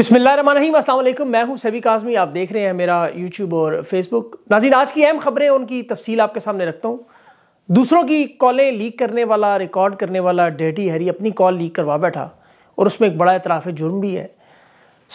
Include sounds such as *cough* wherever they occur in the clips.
बसमिलकुम मैं हूं सभी काजमी आप देख रहे हैं मेरा यूट्यूब और फेसबुक नाजीन आज की अहम खबरें उनकी तफसील आपके सामने रखता हूं दूसरों की कॉलें लीक करने वाला रिकॉर्ड करने वाला डेटी हरी अपनी कॉल लीक करवा बैठा और उसमें एक बड़ा इतराफ़ जुर्म भी है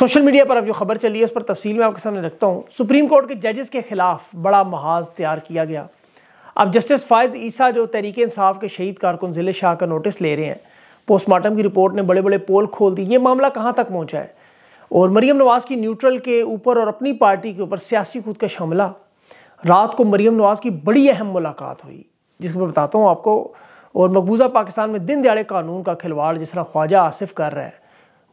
सोशल मीडिया पर अब जो खबर चली है उस पर तफसील में आपके सामने रखता हूँ सुप्रीम कोर्ट के जजेस के ख़िलाफ़ बड़ा महाज तैयार किया गया अब जस्टिस फ़ायज़ ईसा जो तहरीक इंसाफ के शहीद कारकुन ज़िले शाह का नोटिस ले रहे हैं पोस्टमार्टम की रिपोर्ट ने बड़े बड़े पोल खोल दी ये मामला कहाँ तक पहुँचा है और मरीम नवाज़ की न्यूट्रल के ऊपर और अपनी पार्टी के ऊपर सियासी खुद का शमला रात को मरीम नवाज़ की बड़ी अहम मुलाकात हुई जिसको मैं बताता हूँ आपको और मकबूजा पाकिस्तान में दिन दिहाड़े कानून का खिलवाड़ जिस तरह ख्वाजा आसिफ कर रहा है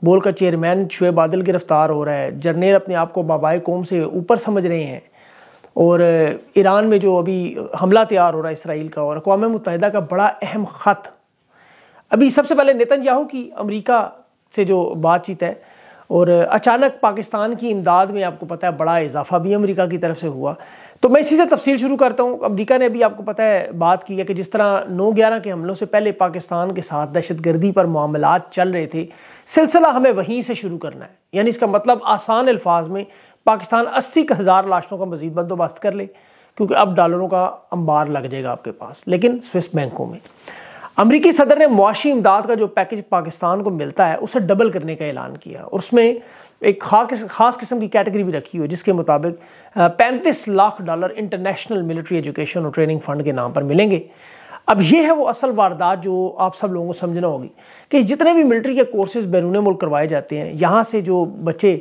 बोल का चेयरमैन शुएब बादल गिरफ्तार हो रहा है जर्नेल अपने आप को बाबा कौम से ऊपर समझ रहे हैं और ईरान में जो अभी हमला तैयार हो रहा है इसराइल का और अकवा मुतहदा का बड़ा अहम ख़त अभी सबसे पहले नेतन याहू की अमरीका से जो बातचीत है और अचानक पाकिस्तान की इमदाद में आपको पता है बड़ा इजाफा भी अमेरिका की तरफ से हुआ तो मैं इसी से तफसील शुरू करता हूँ अमेरिका ने भी आपको पता है बात की है कि जिस तरह नौ ग्यारह के हमलों से पहले पाकिस्तान के साथ दहशत गर्दी पर मामला चल रहे थे सिलसिला हमें वहीं से शुरू करना है यानी इसका मतलब आसान अल्फाज में पाकिस्तान अस्सी हज़ार लाशों का मजीद बंदोबस्त कर ले क्योंकि अब डॉलरों का अंबार लग जाएगा आपके पास लेकिन स्विस बैंकों में अमरीकी सदर ने मुआशी इमदाद का जो पैकेज पाकिस्तान को मिलता है उसे डबल करने का ऐलान किया और उसमें एक खास खास किस्म की कैटेगरी भी रखी हुई जिसके मुताबिक पैंतीस lakh dollar international military education और ट्रेनिंग फंड के नाम पर मिलेंगे अब ये है वो असल वारदात जो आप सब लोगों को समझना होगी कि जितने भी मिलिट्री के कोर्सेज बैरून मुल्क करवाए जाते हैं यहाँ से जो बच्चे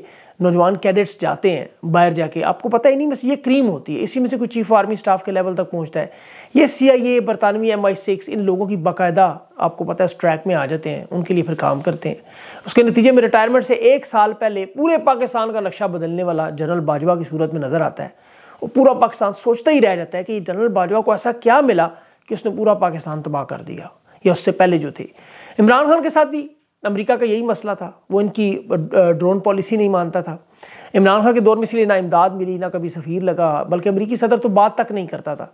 नौजवान कैडेट्स जाते हैं बाहर जाके आपको पता ही नहीं बस ये क्रीम होती है इसी में से कोई चीफ आर्मी स्टाफ के लेवल तक पहुंचता है ये सी आई ए बरतानवी एम आई सिक्स इन लोगों की बाकायदा आपको पता है उस ट्रैक में आ जाते हैं उनके लिए फिर काम करते हैं उसके नतीजे में रिटायरमेंट से एक साल पहले पूरे पाकिस्तान का नक्शा बदलने वाला जनरल बाजवा की सूरत में नज़र आता है और पूरा पाकिस्तान सोचता ही रह जाता है कि जनरल बाजवा को ऐसा क्या मिला कि उसने पूरा पाकिस्तान तबाह कर दिया या उससे पहले जो थे इमरान खान के साथ भी अमेरिका का यही मसला था वो इनकी ड्रोन पॉलिसी नहीं मानता था इमरान खान के दौर में इसलिए ना इमदाद मिली ना कभी सफ़ीर लगा बल्कि अमरीकी सदर तो बात तक नहीं करता था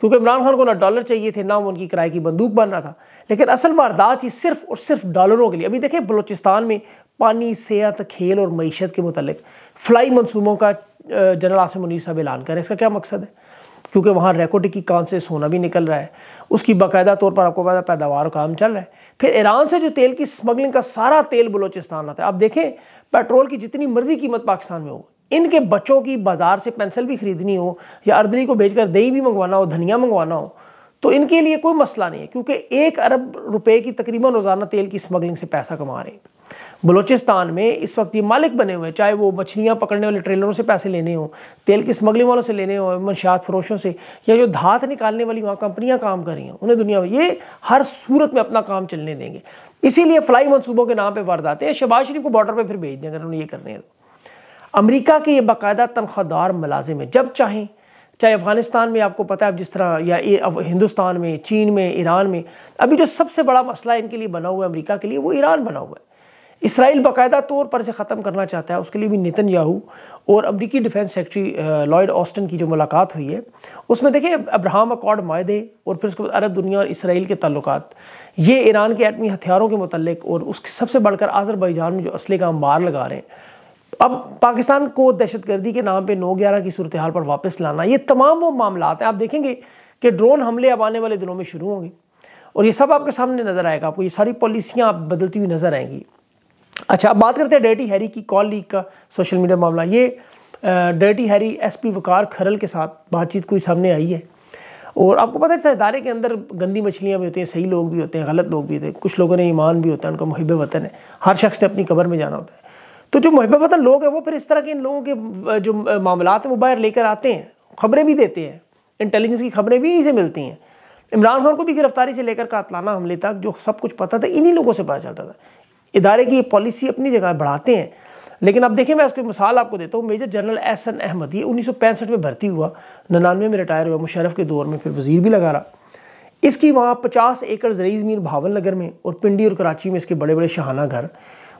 क्योंकि इमरान खान को ना डॉलर चाहिए थे ना उनकी किराए की बंदूक बनना था लेकिन असल वारदात ही सिर्फ और सिर्फ डॉलरों के लिए अभी देखें बलोचिस्तान में पानी सेहत खेल और मीशत के मतलब फ़्लाई मनसूबों का जनरल आसम मुनीर साहब ऐलान करें इसका क्या मकसद है क्योंकि वहाँ रेकोटिक की कान से सोना भी निकल रहा है उसकी बाकायदा तौर पर आपको पता पैदावार काम चल रहा है फिर ईरान से जो तेल की स्मगलिंग का सारा तेल बलोचिस्तान आता है आप देखें पेट्रोल की जितनी मर्जी कीमत पाकिस्तान में हो इनके बच्चों की बाज़ार से पेंसिल भी खरीदनी हो या अर्दली को भेजकर दही भी मंगवाना हो धनिया मंगवाना हो तो इनके लिए कोई मसला नहीं है क्योंकि एक अरब रुपए की तकरीबन रोज़ाना तेल की स्मगलिंग से पैसा कमा रहे हैं बलोचिस्तान में इस वक्त ये मालिक बने हुए चाहे वो मछलियाँ पकड़ने वाले ट्रेलरों से पैसे लेने हों तेल की स्मगलिंग वालों से लेने हों मनशात फरोशों से या जो धात निकालने वाली वहाँ कंपनियाँ काम कर रही हैं उन्हें दुनिया में ये हर सूरत में अपना काम चलने देंगे इसीलिए फ्लाई मनसूबों के नाम पर हैं शबाज शरीफ को बॉर्डर पर फिर भेज दें अगर उन्हें ये करने हैं तो। अमरीका के ये बाकायदा तनख्वाहदार मुलाजिम हैं जब चाहें चाहे अफ़गानिस्तान में आपको पता है आप जिस तरह या हिंदुस्तान में चीन में ईरान में अभी जो सबसे बड़ा मसला इनके लिए बना हुआ है अमरीका के लिए वो ईरान बना हुआ है इसराइल बाकायदा तौर पर इसे ख़त्म करना चाहता है उसके लिए भी नितिन याहू और अमरीकी डिफेंस सेक्रेटरी लॉयड ऑस्टन की जो मुलाकात हुई है उसमें देखें अब्राहम अकॉर्ड माहे और फिर उसके बाद अरब दुनिया और इसराइल के तल्लक ये ईरान के एटमी हथियारों के मतलब और उसके सबसे बढ़कर आज़रबाईजान में जो असले का अंबार लगा रहे हैं अब पाकिस्तान को दहशतगर्दी के नाम पे नौ ग्यारह की सूरत हाल पर वापस लाना ये तमाम वो मामला हैं आप देखेंगे कि ड्रोन हमले अब आने वाले दिनों में शुरू होंगे और ये सब आपके सामने नज़र आएगा आपको ये सारी पॉलिसियाँ आप बदलती हुई नज़र आएंगी अच्छा अब बात करते हैं डर्टी हैरी की कॉल लीक का सोशल मीडिया मामला ये dirty Harry SP Waqar Kharal के साथ बातचीत कोई सामने आई है और आपको पता है इदारे के अंदर गंदी मछलियाँ भी होती हैं सही लोग भी होते हैं गलत लोग भी होते हैं कुछ लोगों ने ईमान भी होता है उनका मुहब वतन है हर शख्स ने अपनी कबर में जाना होता है तो जो मुहब वतन लोग हैं वो फिर इस तरह के इन लोगों के जो मामला हैं वो बाहर लेकर आते हैं खबरें भी देते हैं इंटेलिजेंस की खबरें भी इन्हीं से मिलती हैं इमरान खान को भी गिरफ्तारी से लेकर कातलाना हमले तक जो सब कुछ पता था इन्हीं लोगों से पता चलता था इदारे की पॉलिसी अपनी जगह बढ़ाते हैं लेकिन अब देखें मैं उसकी मिसाल आपको देता हूँ major general S N Ahmed ये उन्नीस में भर्ती हुआ ननानवे में रिटायर हुआ मुशरफ के दौर में फिर वजीर भी लगा रहा इसकी वहाँ पचास एकड़ जरिए ज़मीन भावन नगर में और पिंडी और कराची में इसके बड़े बड़े शहाना घर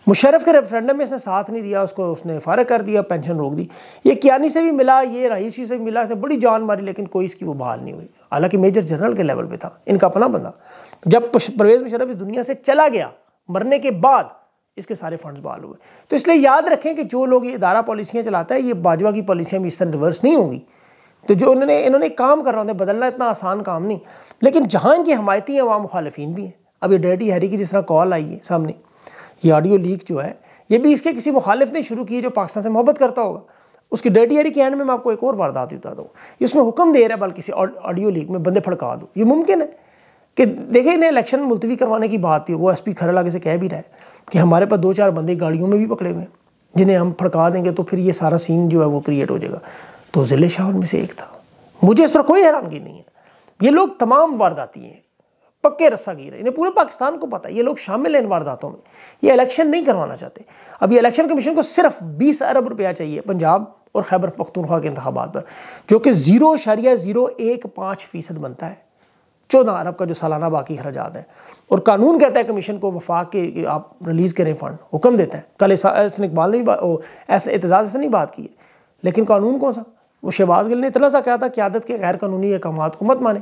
मुशरफ के रेफरेंडम में इसने साथ नहीं दिया उसको उसने फारग कर दिया पेंशन रोक दी ये कियानी से भी मिला ये रईशी से भी मिला इसे बड़ी जान मारी लेकिन कोई इसकी वो बहाल नहीं हुई हालांकि मेजर जनरल के लेवल पर था इनका अपना बंदा जब परवेज़ मुशरफ इस दुनिया से चला गया मरने के बाद इसके सारे फंड्स बहाल हुए तो इसलिए याद रखें कि जो लोग ये इदारा पॉलिसियाँ चलाता है ये बाजवा की पॉलिसियाँ भी इस तरह रिवर्स नहीं होंगी तो जो उन्होंने इन्होंने काम कर रहा होता है बदलना इतना आसान काम नहीं लेकिन जहाँ इनकी हमायती हैं वहाँ मुखालफी भी हैं अब ये डेटी हरी की जिस तरह कॉल आई है सामने ये ऑडियो लीक जो है ये भी इसके किसी मुखालिफ ने शुरू की जो पाकिस्तान से मोहब्बत करता होगा उसकी डेटी हरी के एंड में मैं आपको एक और वारदात बता दूँ इसमें हुक्म दे रहा है बल्कि किसी ऑडियो लीक में बंदे फड़का दो ये मुमकिन है कि देखे इन्हें इलेक्शन मुलतवी करवाने की बात थी वो एस पी खरला आगे से कह भी रहा है कि हमारे पास दो चार बंदे गाड़ियों में भी पकड़े हुए हैं जिन्हें हम फड़का देंगे तो फिर ये सारा सीन जो है वो क्रिएट हो जाएगा तो ज़िले शाह उनमें से एक था मुझे इस पर कोई हैरानगी नहीं है ये लोग तमाम वारदाती हैं पक्के रस्सा गिर इन्हें पूरे पाकिस्तान को पता है ये लोग शामिल हैं इन वारदातों में ये इलेक्शन नहीं करवाना चाहते अब ये इलेक्शन कमीशन को सिर्फ बीस अरब रुपया चाहिए पंजाब और खैबर पख्तूनख्वा के इंतबात पर जो कि ज़ीरो शरिया ज़ीरो एक पाँच फीसद बनता है चौदह अरब का जो सालाना बाकी खराजात है और कानून कहता है कमीशन को वफाक के आप रिलीज़ करें फ़ंड हुक्म देता है कल ऐसा इकबाल ने ऐसे एतजाज़ से नहीं बात की है लेकिन कानून कौन सा वो शहबाज गिल ने इतना सा कहा था कि आदत के गैर कानूनी अहकाम को मत माने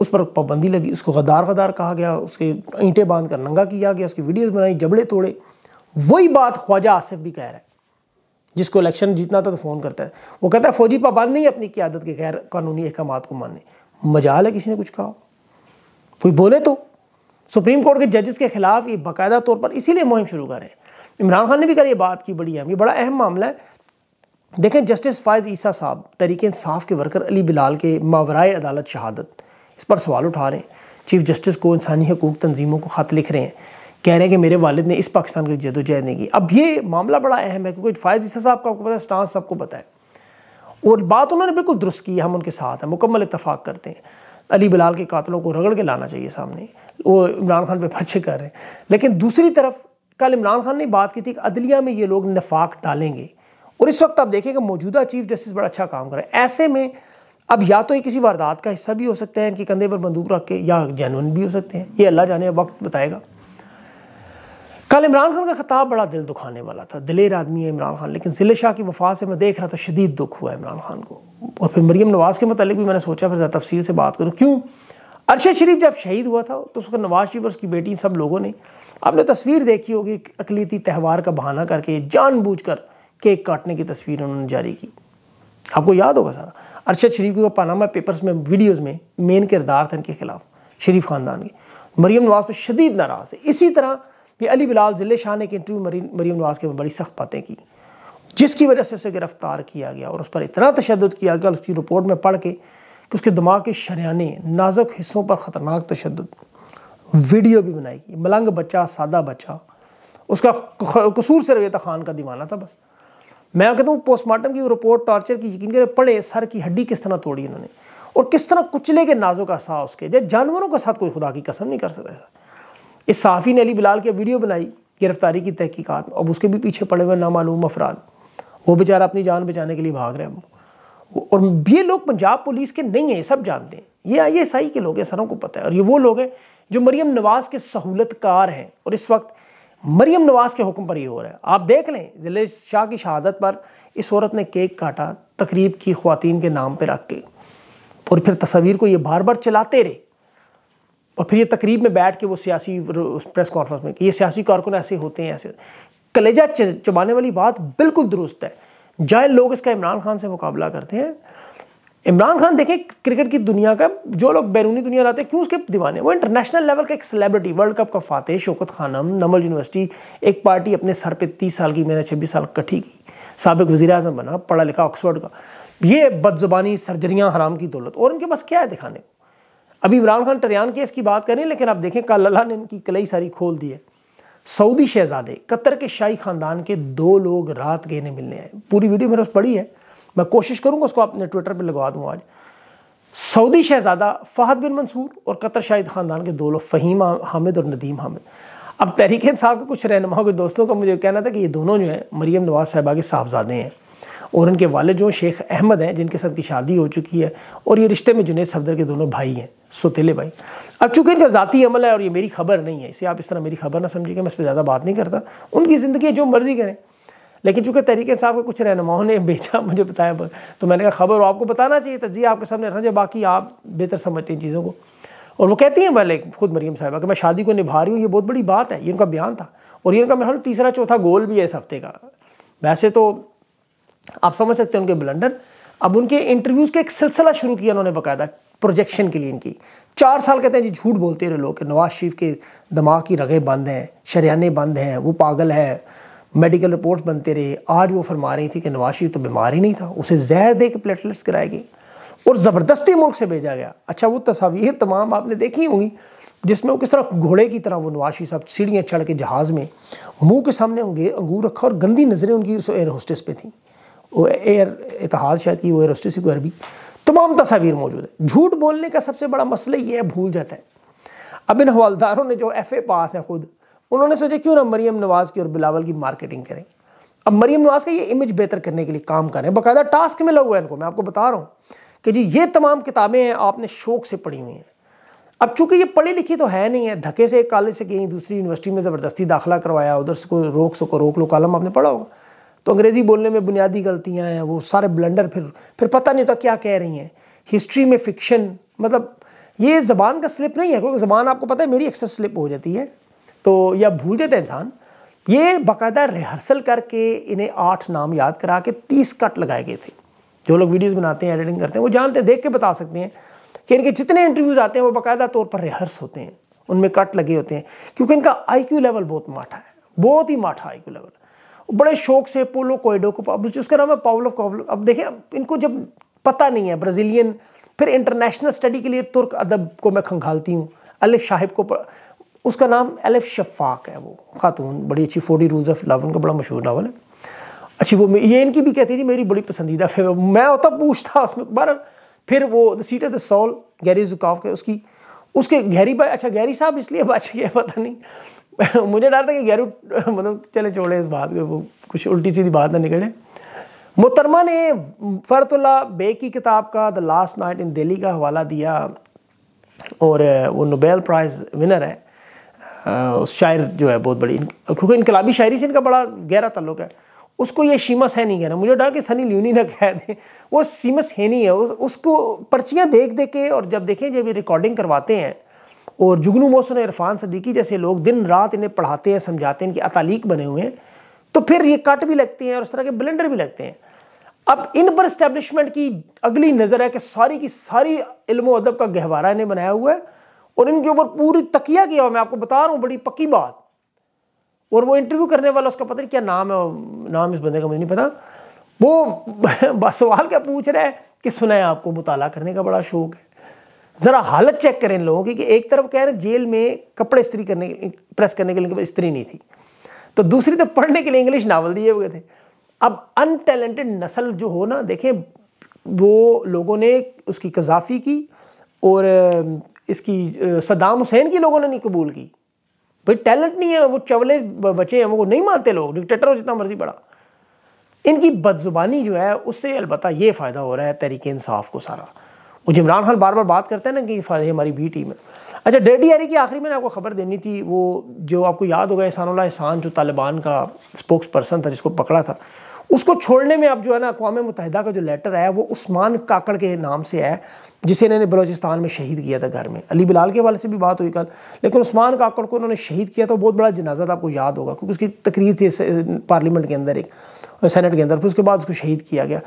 उस पर पाबंदी लगी उसको गदार गदार कहा गया उसके ईंटें बांध कर नंगा किया गया उसकी वीडियोज़ बनाई जबड़े तोड़े वही बात ख्वाजा आसिफ भी कह रहा है जिसको इलेक्शन जीतना था तो फ़ोन करता है वो कहता है फौजी पाबंद नहीं अपनी क्यादत के गैर कानूनी अहकाम को मानने मजाल है किसी ने कुछ कहा कोई बोले तो सुप्रीम कोर्ट के जजेस के खिलाफ ये बाकायदा तौर पर इसीलिए मुहिम शुरू करें इमरान खान ने भी कर ये बात की बड़ी अहम ये बड़ा अहम मामला है देखें जस्टिस फायज़ ईसा साहब तरीके इंसाफ के वर्कर अली बिलाल के मावराए अदालत शहादत इस पर सवाल उठा रहे हैं चीफ जस्टिस को इंसानी हकूक तंजीमों को ख़त लिख रहे हैं कह रहे हैं कि मेरे वालिद ने इस पाकिस्तान की जदोजहद नहीं की अब ये मामला बड़ा अहम है क्योंकि फायज़ ईसा साहब का आपको पता है स्टांस सबको पता है और बात उन्होंने बिल्कुल दुरुस्त की हम उनके साथ हैं मुकम्मल इतफाक़ करते हैं अली बिलाल के कातलों को रगड़ के लाना चाहिए सामने वो इमरान खान पे पर्चे कर रहे हैं लेकिन दूसरी तरफ कल इमरान खान ने बात की थी कि अदलिया में ये लोग नफाक डालेंगे और इस वक्त आप देखेंगे मौजूदा चीफ जस्टिस बड़ा अच्छा काम कर रहे हैं ऐसे में अब या तो ये किसी वारदात का हिस्सा भी हो सकता है इनके कंधे पर बंदूक रख के या जैन भी हो सकते हैं ये अल्लाह जाने वक्त बताएगा कल इमरान खान का खिताब बड़ा दिल दुखाने वाला था दिलेर आदमी है इमरान खान लेकिन जिले शाह की वफा से मैं देख रहा था शदीद दुख हुआ इमरान खान को और फिर मरीम नवाज़ के मतलब भी मैंने सोचा फिर ज़्यादा तफसील से बात करूँ क्यों अरशद शरीफ जब शहीद हुआ था तो उसका नवाज शरीफ और उसकी बेटी सब लोगों ने आपने तस्वीर देखी होगी अकलीती त्यौहार का बहाना करके जानबूझकर केक काटने की तस्वीर उन्होंने जारी की आपको याद होगा सारा अरशद शरीफ को पानामा पेपर्स में वीडियोज़ में मेन किरदार था इनके खिलाफ शरीफ ख़ानदान के मरीम नवाज पर तो शदीद नाराज़ है इसी तरह भी अली बिलाल जिले शाह ने एक इंटरव्यू मरीम नवाज़ के बड़ी सख्त बातें की जिसकी वजह से उसे गिरफ़्तार किया गया और उस पर इतना तशद किया गया उसकी रिपोर्ट में पढ़ के कि उसके दिमाग के शरियाने नाजुक हिस्सों पर ख़तरनाक तशद वीडियो भी बनाई गई मलंग बच्चा सादा बच्चा उसका कसूर से रवेता खान का दीवाना था बस मैं कहता हूँ पोस्टमार्टम की रिपोर्ट टॉर्चर की यकीन करें पढ़े सर की हड्डी किस तरह तोड़ी इन्होंने और किस तरह कुचले के नाजों का सा उसके जैसे जानवरों के साथ कोई खुदा की कसम नहीं कर सकता इस साफ़ी ने अली बिलाल की वीडियो बनाई गिरफ्तारी की तहकीकात अब उसके भी पीछे पड़े हुए नामालूम अफराद वो बेचारा अपनी जान बचाने के लिए भाग रहे हैं और ये लोग पंजाब पुलिस के नहीं हैं सब जानते हैं ये आई एस आई के लोग हैं सरों को पता है और ये वो लोग हैं जो मरीम नवाज़ के सहूलतकार हैं और इस वक्त मरीम नवाज़ के हुक्म पर ही हो रहा है आप देख लें ज़िले शाह की शहादत पर इस औरत ने केक काटा तकरीब की खुवान के नाम पर रख के और फिर तस्वीर को ये बार बार चलाते रहे और फिर ये तकरीब में बैठ के वो सियासी उस प्रेस कॉन्फ्रेंस में कि ये सियासी कारकुन ऐसे होते हैं ऐसे कलेजा चबाने वाली बात बिल्कुल दुरुस्त है जाए लोग इसका इमरान खान से मुकाबला करते हैं इमरान खान देखें क्रिकेट की दुनिया का जो लोग बैरूनी दुनिया लाते हैं क्यों उसके दीवाने वो इंटरनेशनल लेवल का एक सेलिब्रिटी वर्ल्ड कप का फातेह शोकत खानम नमल यूनिवर्सिटी एक पार्टी अपने सर पे तीस साल की मैंने छब्बीस साल इकट्ठी की सबक वजी अजम बना पढ़ा लिखा ऑक्सफर्ड का ये बदजुबानी सर्जरियाँ हराम की दौलत और उनके पास क्या है दिखाने को अभी इमरान खान टरियान केस की बात करें लेकिन आप देखें कल अल्लाह ने इनकी कलई सारी खोल दी है सऊदी शहजादे कतर के शाही ख़ानदान के दो लोग रात गए मिलने आए पूरी वीडियो मेरे पास पड़ी है मैं कोशिश करूँगा उसको अपने ट्विटर पर लगवा दूँ आज सऊदी शहजादा फ़हद बिन मंसूर और कतर शाहिद ख़ानदान के दो लोग फ़हीम हामिद और नदीम हामिद अब तहरीक साहब के कुछ रहनुमाओं के दोस्तों का मुझे कहना था कि ये दोनों जो हैं मरीम नवाज साहबा के साहबजादे हैं और इनके वालद जो शेख अहमद हैं जिनके साथ की शादी हो चुकी है और ये रिश्ते में जुनेद सफदर के दोनों भाई हैं सोतेले भाई अब चूंकि इनका ज़ाती अमल है और ये मेरी खबर नहीं है इसे आप इस तरह मेरी खबर ना समझिए मैं इस पर ज़्यादा बात नहीं करता उनकी ज़िंदगी जो मर्ज़ी करें लेकिन चूंकि तरीके साहब को कुछ रहनुमाओं ने भेजा *laughs* मुझे बताया तो मैंने कहा खबर आपको बताना चाहिए तजिए आपके सामने रहना चाहिए बाकी आप बेहतर समझते हैं चीज़ों को और वो कहती हैं भले खुद मरीम साहबा कि मैं शादी को निभा रही हूँ ये बहुत बड़ी बात है ये उनका बयान था और ये इनका मेरा तीसरा चौथा गोल भी है इस हफ्ते का वैसे तो आप समझ सकते हैं उनके ब्लंडर अब उनके इंटरव्यूज का एक सिलसिला शुरू किया उन्होंने बाकायदा प्रोजेक्शन के लिए इनकी चार साल कहते हैं जी झूठ बोलते रहे लोग कि नवाज शरीफ के दिमाग की रगे बंद हैं शरियाने बंद हैं वो पागल है मेडिकल रिपोर्ट्स बनते रहे आज वो फरमा रही थी कि नवाज शरीफ तो बीमार ही नहीं था उसे जहर दे के प्लेटलेट्स कराए गए और ज़बरदस्ती मुल्क से भेजा गया अच्छा वो तस्वीर तमाम आपने देखी होंगी जिसमें वो किस तरह घोड़े की तरह वो नवाशी साहब सीढ़ियाँ चढ़ के जहाज़ में मुंह के सामने अंगूर रखा और गंदी नज़रें उनकी उस एयर होस्टेस पे थी एयर इतिहास शायद की वो एरोस्टेसी की अरबी तमाम तस्वीर मौजूद है झूठ बोलने का सबसे बड़ा मसला ये है भूल जाता है अब इन हवालदारों ने जो एफ ए पास है खुद उन्होंने सोचा क्यों ना मरीम नवाज़ की और बिलावल की मार्केटिंग करें अब मरीम नवाज़ का ये इमेज बेहतर करने के लिए काम करें बाकायदा टास्क मिला हुआ है इनको मैं आपको बता रहा हूँ कि जी ये तमाम किताबें हैं आपने शौक से पढ़ी हुई हैं अब चूंकि ये पढ़ी लिखी तो है नहीं है धक्के से एक कॉलेज से कहीं दूसरी यूनिवर्सिटी में ज़बरदस्ती दाखिला करवाया उधर से को रोक सको रोक लो कॉलम आपने पढ़ा होगा तो अंग्रेज़ी बोलने में बुनियादी गलतियाँ हैं वो सारे ब्लंडर फिर फिर पता नहीं था क्या कह रही हैं हिस्ट्री में फिक्शन मतलब ये ज़बान का स्लिप नहीं है क्योंकि ज़बान आपको पता है मेरी अक्सर स्लिप हो जाती है तो या भूल जाते हैं इंसान ये बाकायदा रिहर्सल करके इन्हें आठ नाम याद करा के तीस कट लगाए गए थे जो लोग वीडियोस बनाते हैं एडिटिंग करते हैं वो जानते हैं देख के बता सकते हैं कि इनके जितने इंटरव्यूज़ आते हैं वो बाकायदा तौर पर रिहर्स होते हैं उनमें कट लगे होते हैं क्योंकि इनका आईक्यू लेवल बहुत माठा है बहुत ही माठा आईक्यू लेवल बड़े शौक से पोलो कोइडो को उसका नाम है पावलो कोवलो अब देखें इनको जब पता नहीं है ब्राज़ीलियन फिर इंटरनेशनल स्टडी के लिए तुर्क अदब को मैं खंगालती हूँ अलिफ शाहिब को उसका नाम अलिफ शफाक है वो खातून बड़ी अच्छी फोर्टी रूल्स ऑफ लव उनका बड़ा मशहूर नावल है अच्छी वो ये इनकी भी कहती थी मेरी बड़ी पसंदीदा फिर मैं होता पूछता उसमें बार फिर वो the seat of the soul Gary Zukav के उसकी उसके गहरी भाई अच्छा गहरी साहब इसलिए बादशाह पता नहीं *laughs* मुझे डर था कि गैरू मतलब चले छोड़े इस बात को वो कुछ उल्टी सीधी बात ना निकले मोहतरमा ने फ़रतुल्ला बे की किताब का the last night in Delhi का हवाला दिया और वो नोबेल प्राइज़ विनर है उस शायर जो है बहुत बड़ी क्योंकि इनकलाबी शायरी से इनका बड़ा गहरा ताल्लुक है उसको ये शीमा सैनी कहना मुझे डर कि सनी ल्यूनी ना कह दें वो सीमा सैनी है उस उसको पर्चियाँ देख देख के और जब देखें जब ये रिकॉर्डिंग करवाते हैं और जुगनू मोहसन इरफान सदीकी जैसे लोग दिन रात इन्हें पढ़ाते हैं समझाते हैं इनके अतालीक बने हुए हैं तो फिर ये कट भी लगते हैं और इस तरह के ब्लेंडर भी लगते हैं अब इन पर इस्टेब्लिशमेंट की अगली नज़र है कि सारी की सारी इल्म अदब का गहवारा इन्हें बनाया हुआ है और इनके ऊपर पूरी तकिया किया हुआ मैं आपको बता रहा हूँ बड़ी पक्की बात और वो इंटरव्यू करने वाला उसका पता नहीं क्या नाम है नाम इस बंदे का मुझे नहीं पता वो *laughs* सवाल क्या पूछ रहा है कि सुना है आपको मुताला करने का बड़ा शौक है જરા હાલત ચેક કરે લોગ કે એક તરફ કહે રહે जेल મે કપડે ઇસ્ત્રી કરને પ્રેશ કરને કે લિયે ઇસ્ત્રી નહી થી તો دوسری તો پڑھને કે લિયે ઇંગ્લિશ નોવલ دیے વગેરે थे अब અનટેલેન્ટેડ નસલ જો હો ના દેખે વો લોકો ને ઉસકી કઝાફી કી ઓર ઇસકી સદામ हुसैन કે લોકો ને નહી કબૂલ કી ભઈ ટેલેન્ટ નહી હે વો 44 બચે હે એમને નહી માનતે લો ડિક્ટેટર હો jitna marzi bada ઇનકી બદઝુબાની જો હે ઉસે અલબતા યે ફાયદા હો રહા હે તારીખ ઇન્સાફ કો સરા मुझे इमरान खान बार बार बात करते हैं ना कि हमारी बी टीम है अच्छा डेड डी की आखिरी मैंने आपको खबर देनी थी वो जो आपको याद होगा एहसानुल्ला एहसान जो तालिबान का स्पोक्स पर्सन था जिसको पकड़ा था उसको छोड़ने में अब जो है ना अकवा मुतहदा का जो लेटर आया वो उस्मान काकड़ के नाम से आया जिसे इन्होंने बलोचिस्तान में शहीद किया था घर में अली बिलाल के हवाले से भी बात हुई कल लेकिन उस्मान काकड़ को उन्होंने शहीद किया था बहुत बड़ा जनाजा था आपको याद होगा क्योंकि उसकी तकरीर थी पार्लियामेंट के अंदर एक सेनेट के अंदर फिर उसके बाद उसको शहीद किया गया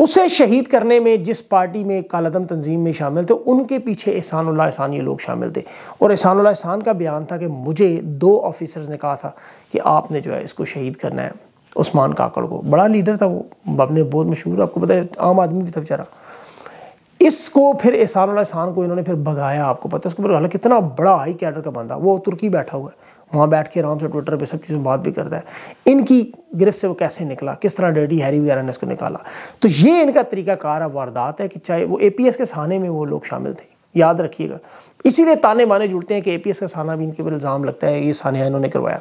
उसे शहीद करने में जिस पार्टी में कालदम तंजीम में शामिल थे उनके पीछे एहसान एहसान ये लोग शामिल थे और एहसान एहसान का बयान था कि मुझे दो ऑफिसर्स ने कहा था कि आपने जो है इसको शहीद करना है उस्मान काकड़ को बड़ा लीडर था वो अपने बहुत मशहूर आपको पता है आम आदमी भी था बेचारा इसको फिर एहसान एहसान को इन्होंने फिर भगाया आपको पता है उसको हालांकि कितना बड़ा हाई कैडर का बंदा वो तुर्की बैठा हुआ है वहाँ बैठ के आराम से ट्विटर पे सब चीज़ें में बात भी करता है इनकी गिरफ्त से वो कैसे निकला किस तरह डेडी हैरी वगैरह ने इसको निकाला तो ये इनका तरीका कार वारदात है कि चाहे वो ए के सहाने में वो लोग शामिल थे याद रखिएगा इसीलिए ताने बाने जुड़ते हैं कि ए का सहाना भी इनके ऊपर इल्ज़ाम लगता है ये सहाना इन्होंने करवाया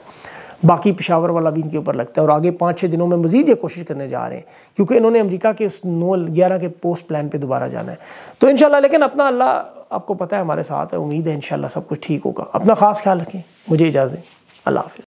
बाकी पिशावर वाला भी इनके ऊपर लगता है और आगे पाँच छः दिनों में मजीद ये कोशिश करने जा रहे हैं क्योंकि इन्होंने अमरीका के उस नौ ग्यारह के पोस्ट प्लान पर दोबारा जाना है तो इन लेकिन अपना अल्लाह आपको पता है हमारे साथ है उम्मीद है इन सब कुछ ठीक होगा अपना ख़ास ख्याल रखें मुझे इजाज़ें अल्लाह हाफिज़